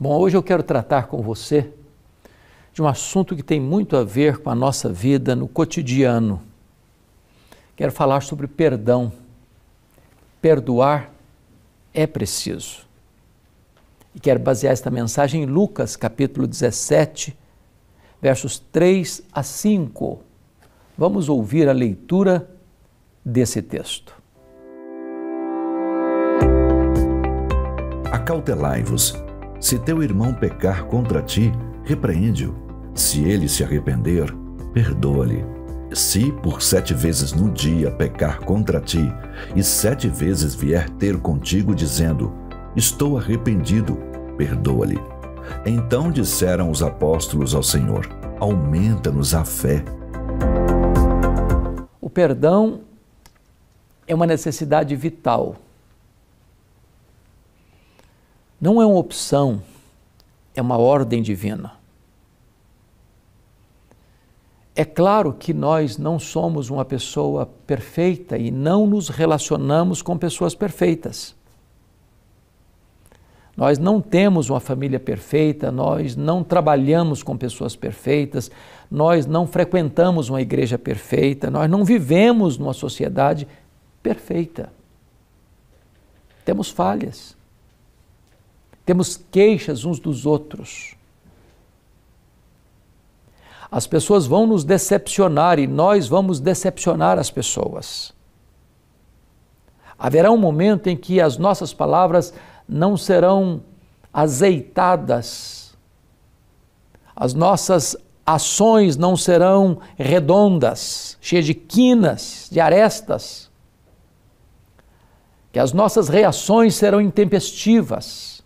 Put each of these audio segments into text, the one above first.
Bom, hoje eu quero tratar com você de um assunto que tem muito a ver com a nossa vida no cotidiano. Quero falar sobre perdão. Perdoar é preciso. E quero basear esta mensagem em Lucas capítulo 17, versos 3 a 5. Vamos ouvir a leitura desse texto. Acautelai-vos se teu irmão pecar contra ti, repreende-o. Se ele se arrepender, perdoa-lhe. Se por sete vezes no dia pecar contra ti, e sete vezes vier ter contigo dizendo: Estou arrependido, perdoa-lhe. Então disseram os apóstolos ao Senhor: Aumenta-nos a fé. O perdão é uma necessidade vital não é uma opção, é uma ordem divina. É claro que nós não somos uma pessoa perfeita e não nos relacionamos com pessoas perfeitas. Nós não temos uma família perfeita, nós não trabalhamos com pessoas perfeitas, nós não frequentamos uma igreja perfeita, nós não vivemos numa sociedade perfeita. Temos falhas. Temos queixas uns dos outros. As pessoas vão nos decepcionar e nós vamos decepcionar as pessoas. Haverá um momento em que as nossas palavras não serão azeitadas, as nossas ações não serão redondas, cheias de quinas, de arestas, que as nossas reações serão intempestivas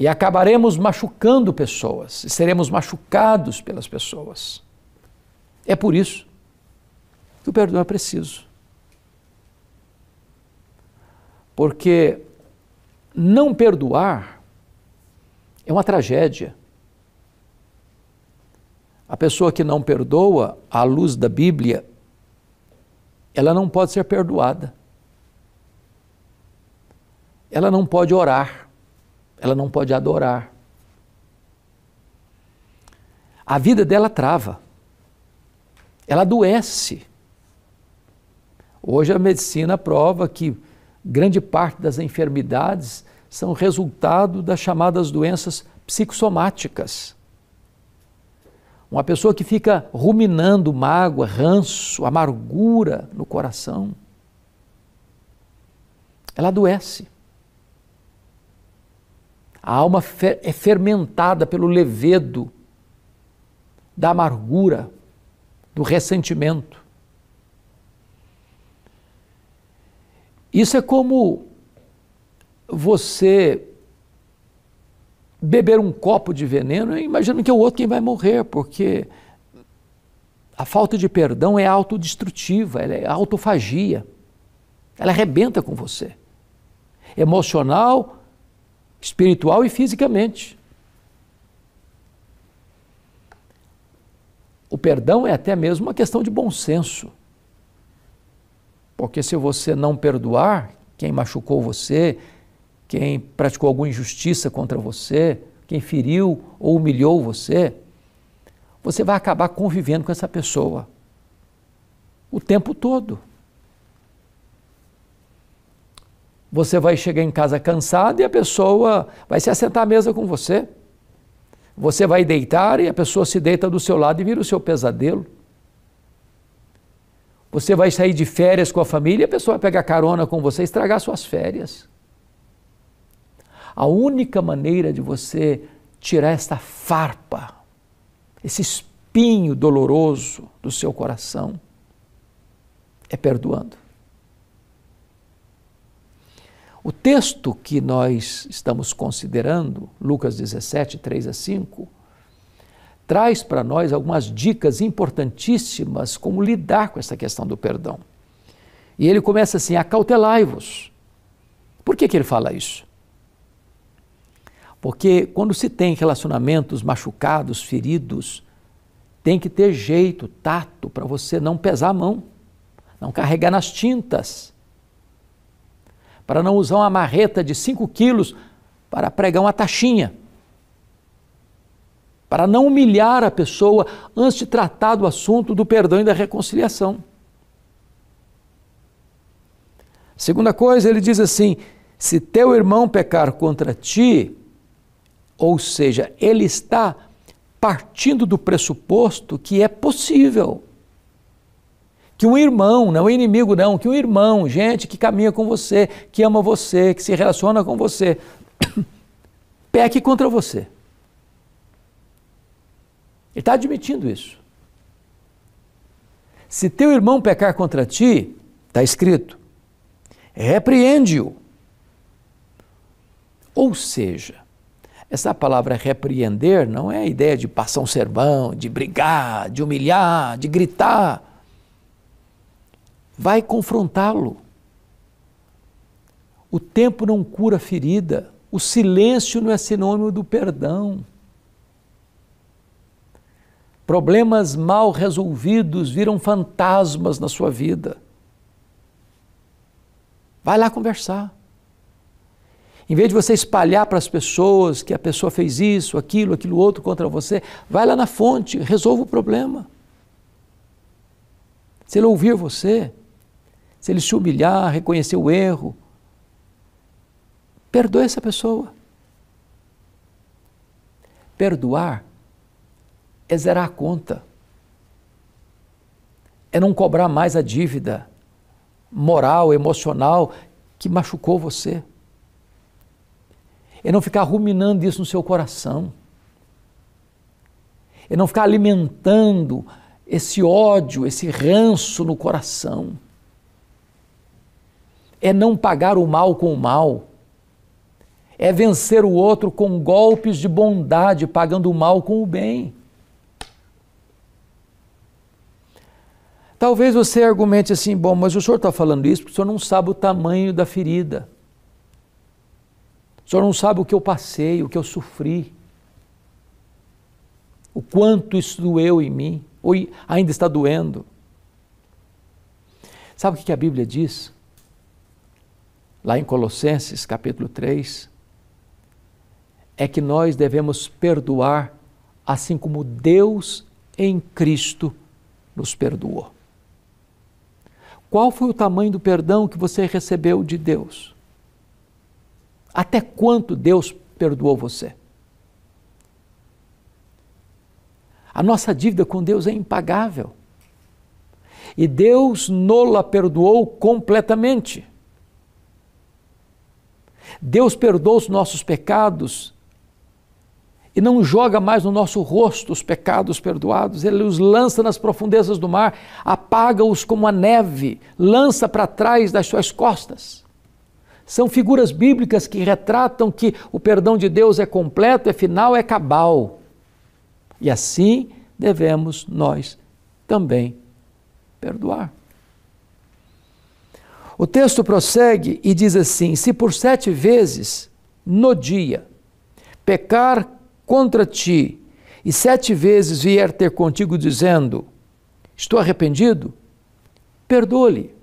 e acabaremos machucando pessoas, e seremos machucados pelas pessoas. É por isso que o perdão é preciso. Porque não perdoar é uma tragédia. A pessoa que não perdoa, à luz da Bíblia, ela não pode ser perdoada. Ela não pode orar ela não pode adorar. A vida dela trava. Ela adoece. Hoje a medicina prova que grande parte das enfermidades são resultado das chamadas doenças psicossomáticas. Uma pessoa que fica ruminando mágoa, ranço, amargura no coração, ela adoece. A alma fer é fermentada pelo levedo da amargura, do ressentimento. Isso é como você beber um copo de veneno imaginando que é o outro quem vai morrer, porque a falta de perdão é autodestrutiva, ela é autofagia. Ela arrebenta com você. Emocional, espiritual e fisicamente. O perdão é até mesmo uma questão de bom senso. Porque se você não perdoar quem machucou você, quem praticou alguma injustiça contra você, quem feriu ou humilhou você, você vai acabar convivendo com essa pessoa o tempo todo. Você vai chegar em casa cansado e a pessoa vai se assentar à mesa com você. Você vai deitar e a pessoa se deita do seu lado e vira o seu pesadelo. Você vai sair de férias com a família e a pessoa vai pegar carona com você e estragar suas férias. A única maneira de você tirar esta farpa, esse espinho doloroso do seu coração, é perdoando. O texto que nós estamos considerando, Lucas 17, 3 a 5, traz para nós algumas dicas importantíssimas como lidar com essa questão do perdão. E ele começa assim: acautelai-vos. Por que, que ele fala isso? Porque quando se tem relacionamentos machucados, feridos, tem que ter jeito, tato, para você não pesar a mão, não carregar nas tintas para não usar uma marreta de 5 quilos para pregar uma taxinha, para não humilhar a pessoa antes de tratar do assunto do perdão e da reconciliação. Segunda coisa, ele diz assim: se teu irmão pecar contra ti, ou seja, ele está partindo do pressuposto que é possível que um irmão, não né, um inimigo não, que um irmão, gente que caminha com você, que ama você, que se relaciona com você, peque contra você. Ele está admitindo isso. Se teu irmão pecar contra ti, está escrito, repreende-o. Ou seja, essa palavra repreender não é a ideia de passar um sermão, de brigar, de humilhar, de gritar vai confrontá-lo. O tempo não cura ferida, o silêncio não é sinônimo do perdão. Problemas mal resolvidos viram fantasmas na sua vida. Vai lá conversar. Em vez de você espalhar para as pessoas que a pessoa fez isso, aquilo, aquilo outro contra você, vai lá na fonte, resolva o problema. Se ele ouvir você, se ele se humilhar, reconhecer o erro, perdoe essa pessoa. Perdoar é zerar a conta, é não cobrar mais a dívida moral, emocional que machucou você, é não ficar ruminando isso no seu coração, é não ficar alimentando esse ódio, esse ranço no coração é não pagar o mal com o mal, é vencer o outro com golpes de bondade, pagando o mal com o bem. Talvez você argumente assim: bom, mas o senhor está falando isso porque o senhor não sabe o tamanho da ferida. O senhor não sabe o que eu passei, o que eu sofri, o quanto isso doeu em mim, ou ainda está doendo. Sabe o que a Bíblia diz? lá em Colossenses capítulo 3, é que nós devemos perdoar assim como Deus em Cristo nos perdoou. Qual foi o tamanho do perdão que você recebeu de Deus? Até quanto Deus perdoou você? A nossa dívida com Deus é impagável. E Deus nola perdoou completamente. Deus perdoa os nossos pecados e não joga mais no nosso rosto os pecados perdoados, ele os lança nas profundezas do mar, apaga-os como a neve, lança para trás das suas costas. São figuras bíblicas que retratam que o perdão de Deus é completo, é final, é cabal. E assim devemos nós também perdoar. O texto prossegue e diz assim: Se por sete vezes no dia pecar contra ti e sete vezes vier ter contigo dizendo: Estou arrependido, perdoa-lhe.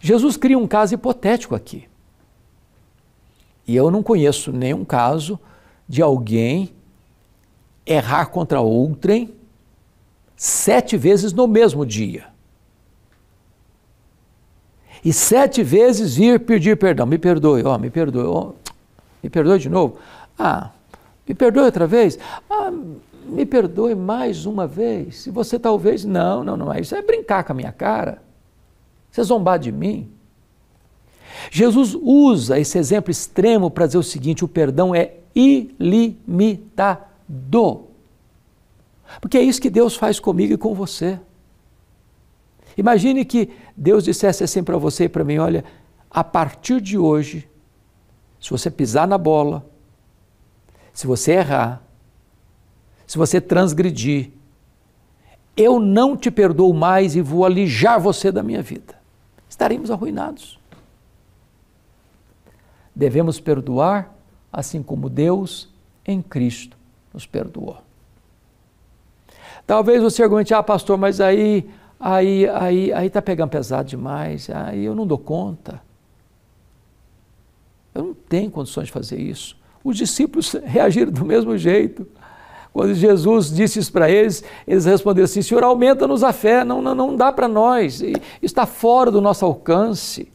Jesus cria um caso hipotético aqui. E eu não conheço nenhum caso de alguém errar contra outrem sete vezes no mesmo dia e sete vezes vir pedir perdão. Me perdoe, ó, me perdoe, me perdoe de novo. Ah, me perdoe outra vez. Ah, me perdoe mais uma vez. Se você talvez, não, não, não é isso. É brincar com a minha cara. Você é zombar de mim. Jesus usa esse exemplo extremo para dizer o seguinte: o perdão é ilimitado. Porque é isso que Deus faz comigo e com você. Imagine que Deus dissesse assim para você e para mim: olha, a partir de hoje, se você pisar na bola, se você errar, se você transgredir, eu não te perdoo mais e vou alijar você da minha vida. Estaremos arruinados. Devemos perdoar assim como Deus em Cristo nos perdoou. Talvez você argumente, ah, pastor, mas aí Aí, aí, aí tá pegando pesado demais, aí eu não dou conta. Eu não tenho condições de fazer isso. Os discípulos reagiram do mesmo jeito. Quando Jesus disse isso para eles, eles responderam assim: Senhor, aumenta-nos a fé, não, não, não dá para nós, está fora do nosso alcance.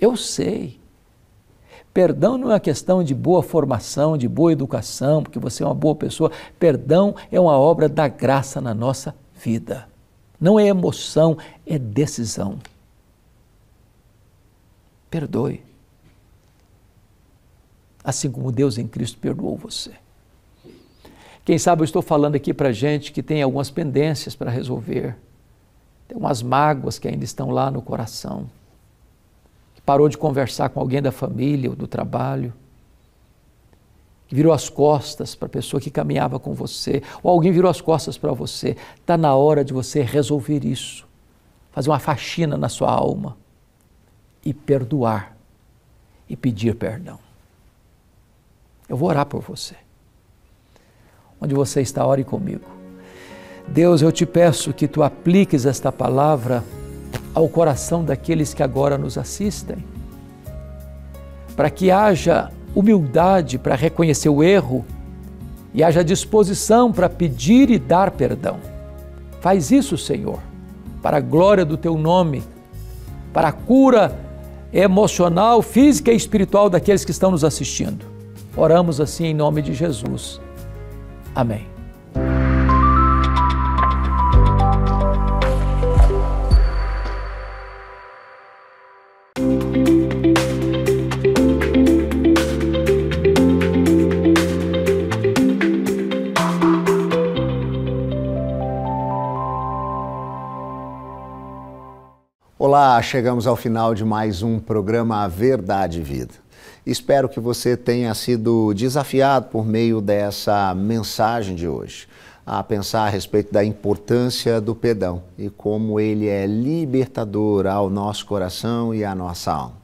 Eu sei. Perdão não é uma questão de boa formação, de boa educação, porque você é uma boa pessoa. Perdão é uma obra da graça na nossa vida não é emoção, é decisão. Perdoe. Assim como Deus em Cristo perdoou você. Quem sabe eu estou falando aqui para gente que tem algumas pendências para resolver, tem umas mágoas que ainda estão lá no coração, que parou de conversar com alguém da família ou do trabalho virou as costas para a pessoa que caminhava com você, ou alguém virou as costas para você. Está na hora de você resolver isso, fazer uma faxina na sua alma e perdoar e pedir perdão. Eu vou orar por você. Onde você está, ore comigo. Deus, eu te peço que tu apliques esta palavra ao coração daqueles que agora nos assistem, para que haja humildade para reconhecer o erro e haja disposição para pedir e dar perdão. Faz isso, Senhor, para a glória do teu nome, para a cura emocional, física e espiritual daqueles que estão nos assistindo. Oramos assim em nome de Jesus. Amém. chegamos ao final de mais um programa Verdade Vida. Espero que você tenha sido desafiado por meio dessa mensagem de hoje a pensar a respeito da importância do perdão e como ele é libertador ao nosso coração e à nossa alma.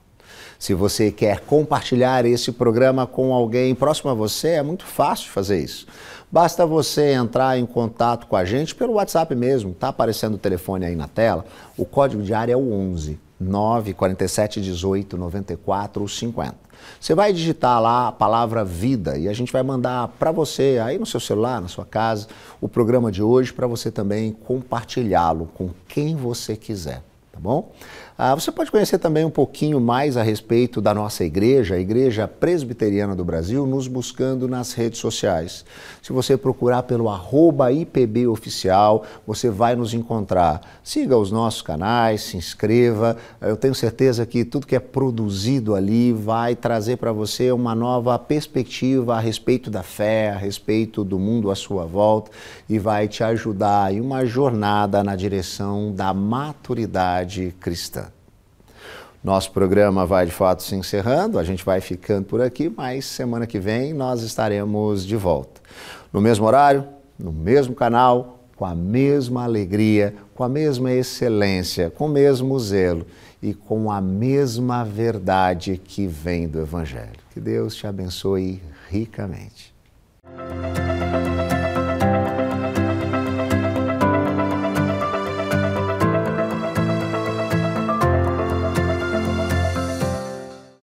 Se você quer compartilhar esse programa com alguém próximo a você, é muito fácil fazer isso. Basta você entrar em contato com a gente pelo WhatsApp mesmo, tá aparecendo o telefone aí na tela. O código de área é o 11 947 18 94 50. Você vai digitar lá a palavra vida e a gente vai mandar para você, aí no seu celular, na sua casa, o programa de hoje para você também compartilhá-lo com quem você quiser, tá bom? Ah, você pode conhecer também um pouquinho mais a respeito da nossa igreja, a Igreja Presbiteriana do Brasil, nos buscando nas redes sociais. Se você procurar pelo IPBOficial, você vai nos encontrar. Siga os nossos canais, se inscreva. Eu tenho certeza que tudo que é produzido ali vai trazer para você uma nova perspectiva a respeito da fé, a respeito do mundo à sua volta e vai te ajudar em uma jornada na direção da maturidade cristã. Nosso programa vai de fato se encerrando, a gente vai ficando por aqui, mas semana que vem nós estaremos de volta. No mesmo horário, no mesmo canal, com a mesma alegria, com a mesma excelência, com o mesmo zelo e com a mesma verdade que vem do Evangelho. Que Deus te abençoe ricamente.